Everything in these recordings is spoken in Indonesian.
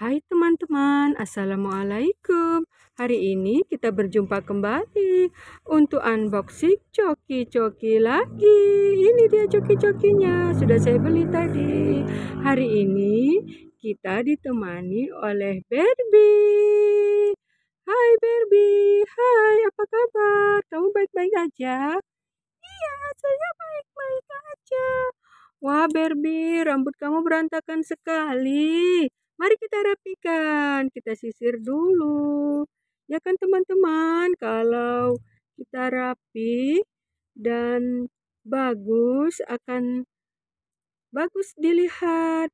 Hai teman-teman, Assalamualaikum. Hari ini kita berjumpa kembali untuk unboxing coki-coki lagi. Ini dia coki-cokinya, sudah saya beli tadi. Hari ini kita ditemani oleh Barbie. Hai Barbie, hai apa kabar? Kamu baik-baik aja? Iya, saya baik-baik aja. Wah Barbie, rambut kamu berantakan sekali. Mari kita rapikan, kita sisir dulu. Ya kan teman-teman, kalau kita rapi dan bagus akan bagus dilihat.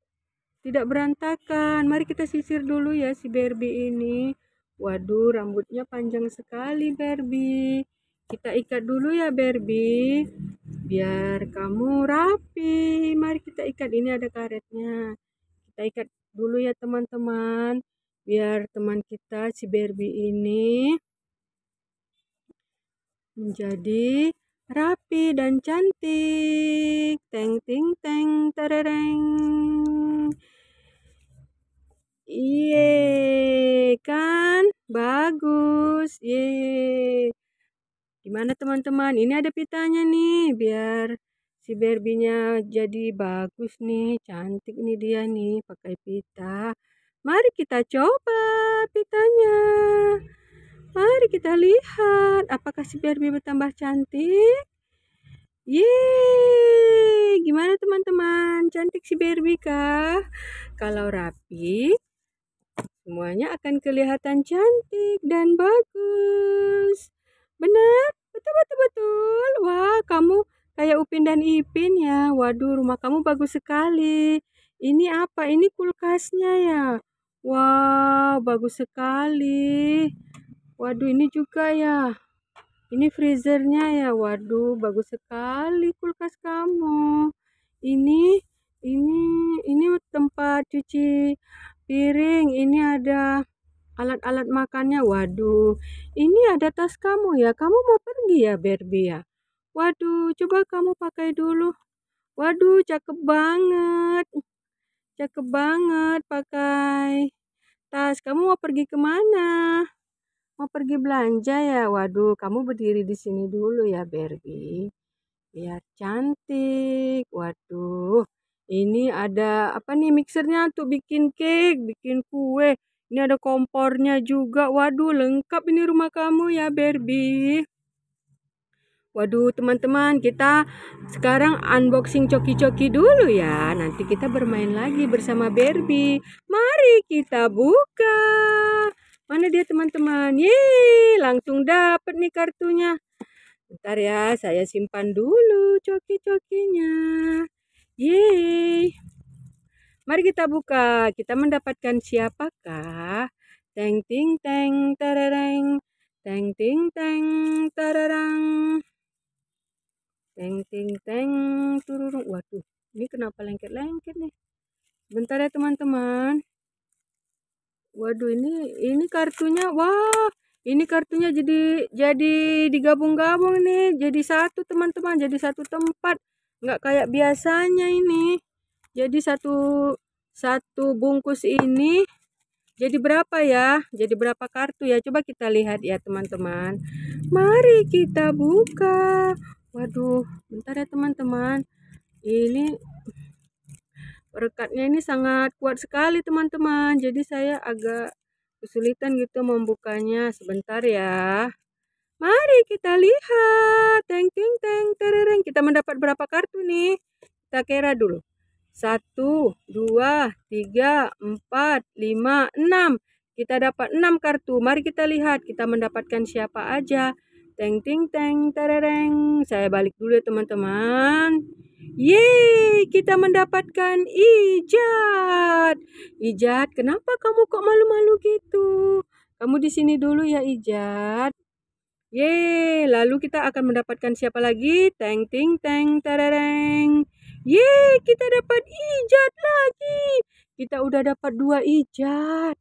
Tidak berantakan. Mari kita sisir dulu ya si Barbie ini. Waduh, rambutnya panjang sekali Barbie. Kita ikat dulu ya Barbie. Biar kamu rapi. Mari kita ikat. Ini ada karetnya kita ikat dulu ya teman-teman biar teman kita si berbi ini menjadi rapi dan cantik teng ting teng terereng iye kan bagus iye gimana teman-teman ini ada pitanya nih biar si barbie jadi bagus nih, cantik nih dia nih pakai pita. Mari kita coba pitanya. Mari kita lihat apakah si Barbie bertambah cantik. Yeay, gimana teman-teman? Cantik si Barbie kah? Kalau rapi, semuanya akan kelihatan cantik dan bagus. Benar? Betul, betul, betul. Wah, kamu Kayak Upin dan Ipin ya. Waduh, rumah kamu bagus sekali. Ini apa? Ini kulkasnya ya. Wow, bagus sekali. Waduh, ini juga ya. Ini freezernya ya. Waduh, bagus sekali kulkas kamu. Ini ini ini tempat cuci piring. Ini ada alat-alat makannya. Waduh, ini ada tas kamu ya. Kamu mau pergi ya, Barbie ya? Waduh, coba kamu pakai dulu. Waduh, cakep banget. Cakep banget pakai tas. Kamu mau pergi kemana? Mau pergi belanja ya? Waduh, kamu berdiri di sini dulu ya, Barbie. Biar cantik. Waduh, ini ada apa nih mixernya tuh bikin cake, bikin kue. Ini ada kompornya juga. Waduh, lengkap ini rumah kamu ya, Barbie. Waduh teman-teman kita sekarang unboxing coki-coki dulu ya Nanti kita bermain lagi bersama Barbie Mari kita buka Mana dia teman-teman Yeay langsung dapet nih kartunya Bentar ya saya simpan dulu coki-cokinya Yeay Mari kita buka Kita mendapatkan siapakah Teng ting teng terereng Teng ting teng tererang teng teng teng tururung waduh ini kenapa lengket-lengket nih bentar ya teman-teman waduh ini ini kartunya wah ini kartunya jadi jadi digabung-gabung nih jadi satu teman-teman jadi satu tempat nggak kayak biasanya ini jadi satu satu bungkus ini jadi berapa ya jadi berapa kartu ya coba kita lihat ya teman-teman mari kita buka waduh bentar ya teman-teman ini perekatnya ini sangat kuat sekali teman-teman jadi saya agak kesulitan gitu membukanya sebentar ya mari kita lihat teng teng teng tereng kita mendapat berapa kartu nih kita kira dulu satu, dua, tiga, empat, lima, enam. Kita dapat enam kartu. Mari kita lihat kita mendapatkan siapa aja. Teng ting teng terereng. Saya balik dulu ya teman-teman. Yeay, kita mendapatkan ijat. Ijat, kenapa kamu kok malu-malu gitu? Kamu di sini dulu ya ijat. Yeay, lalu kita akan mendapatkan siapa lagi? Teng ting teng terereng. Yeay, kita dapat ijat lagi. Kita udah dapat dua ijat.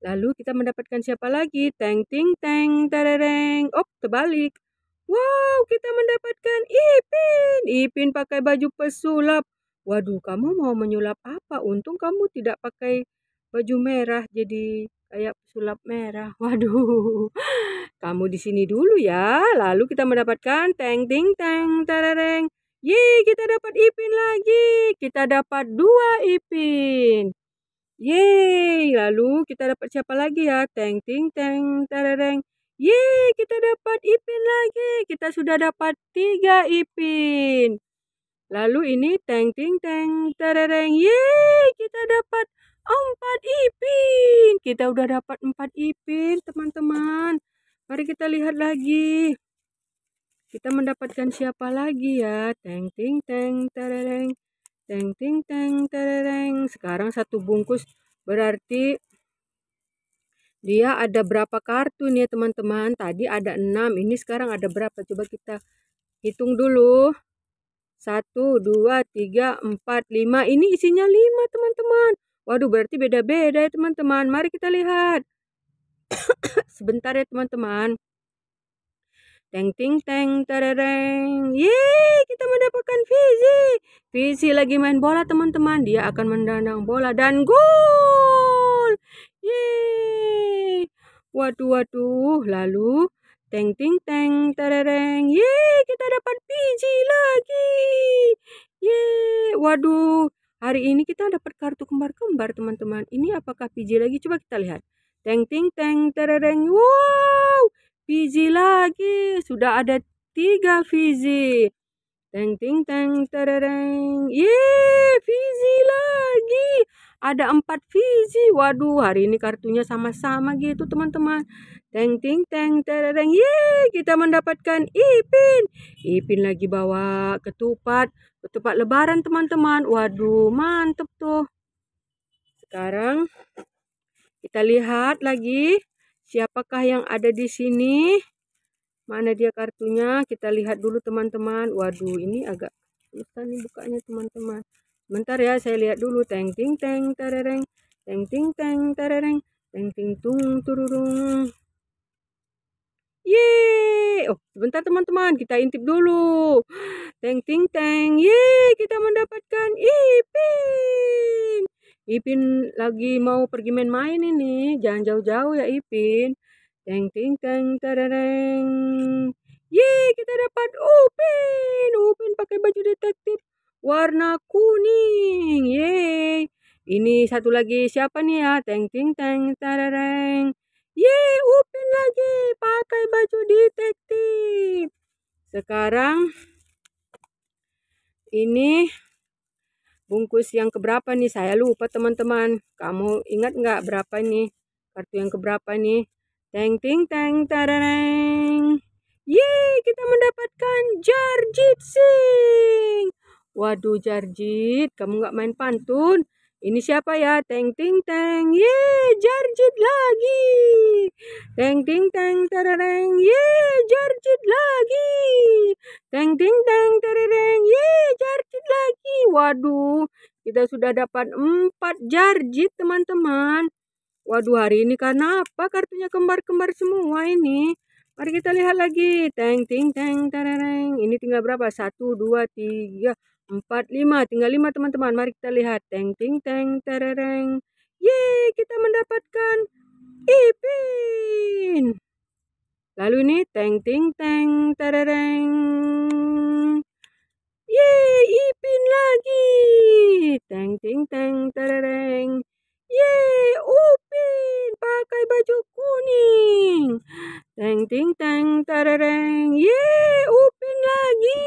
Lalu kita mendapatkan siapa lagi? Teng ting teng terereng. Oh, terbalik. Wow, kita mendapatkan Ipin. Ipin pakai baju pesulap. Waduh, kamu mau menyulap apa? Untung kamu tidak pakai baju merah jadi kayak pesulap merah. Waduh. Kamu di sini dulu ya. Lalu kita mendapatkan teng ting teng terereng. Yeay, kita dapat Ipin lagi. Kita dapat dua Ipin. Yeay, lalu kita dapat siapa lagi ya? Teng ting teng terereng. Yeay, kita dapat ipin lagi. Kita sudah dapat tiga ipin. Lalu ini teng ting teng terereng. Yeay, kita dapat empat ipin. Kita sudah dapat empat ipin, teman-teman. Mari kita lihat lagi. Kita mendapatkan siapa lagi ya? Teng ting teng terereng. Teng ting teng tereng. Sekarang satu bungkus berarti dia ada berapa kartu nih teman-teman? Tadi ada enam, ini sekarang ada berapa? Coba kita hitung dulu. Satu, dua, tiga, empat, lima. Ini isinya lima teman-teman. Waduh, berarti beda-beda ya teman-teman. Mari kita lihat. Sebentar ya teman-teman. Teng ting teng terereng. ye kita mendapatkan Fizi. Fizi lagi main bola teman-teman. Dia akan mendandang bola dan gol. ye, Waduh waduh. Lalu teng ting teng terereng. ye kita dapat Fizi lagi. ye, Waduh. Hari ini kita dapat kartu kembar-kembar teman-teman. Ini apakah Fizi lagi? Coba kita lihat. Teng ting teng terereng. Wow. Fizi lagi. Sudah ada tiga Fizi. Teng ting teng terereng. Yeay, Fizi lagi. Ada empat Fizi. Waduh, hari ini kartunya sama-sama gitu teman-teman. Teng ting teng terereng. Yeay, kita mendapatkan Ipin. Ipin lagi bawa ketupat. Ketupat lebaran teman-teman. Waduh, mantep tuh. Sekarang kita lihat lagi Siapakah yang ada di sini? Mana dia kartunya? Kita lihat dulu teman-teman. Waduh, ini agak susah nih bukanya teman-teman. Bentar ya, saya lihat dulu. Teng ting teng terereng. Teng ting teng terereng. Teng ting tung tururung. Yeay. Oh, sebentar teman-teman, kita intip dulu. Teng ting teng. Yeay, kita mendapatkan. Yeay. Ipin lagi mau pergi main-main ini. Jangan jauh-jauh ya Ipin. Teng ting teng tereng. Yeay, kita dapat Upin. Upin pakai baju detektif warna kuning. Yeay. Ini satu lagi siapa nih ya? Teng ting teng tereng. Yeay, Upin lagi pakai baju detektif. Sekarang ini bungkus yang keberapa nih saya lupa teman-teman kamu ingat nggak berapa nih kartu yang keberapa nih teng ting teng tarareng yeay kita mendapatkan Jarjit sing waduh Jarjit kamu nggak main pantun ini siapa ya teng ting teng yeay Jarjit lagi teng ting teng tarareng yeay Jarjit lagi teng ting teng tarareng yeay Jarjit lagi. Waduh, kita sudah dapat empat jarjit teman-teman. Waduh, hari ini karena apa kartunya kembar-kembar semua ini? Mari kita lihat lagi. Teng, ting, teng, terereng Ini tinggal berapa? Satu, dua, tiga, empat, lima. Tinggal lima teman-teman. Mari kita lihat. Teng, ting, teng, terereng Yeay, kita mendapatkan ipin. Lalu ini teng, ting, teng, terereng Teng ting teng tereng. Yeay, Upin pakai baju kuning. Teng ting teng tereng. Yeay, Upin lagi.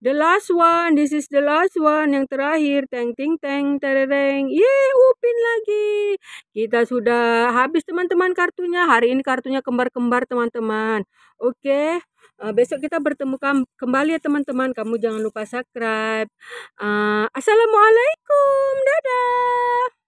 The last one, this is the last one yang terakhir. Teng ting teng tereng. Yeay, Upin lagi. Kita sudah habis teman-teman kartunya. Hari ini kartunya kembar-kembar teman-teman. Oke. Okay. Uh, besok kita bertemu kembali ya teman-teman. Kamu jangan lupa subscribe. Uh, Assalamualaikum. Dadah.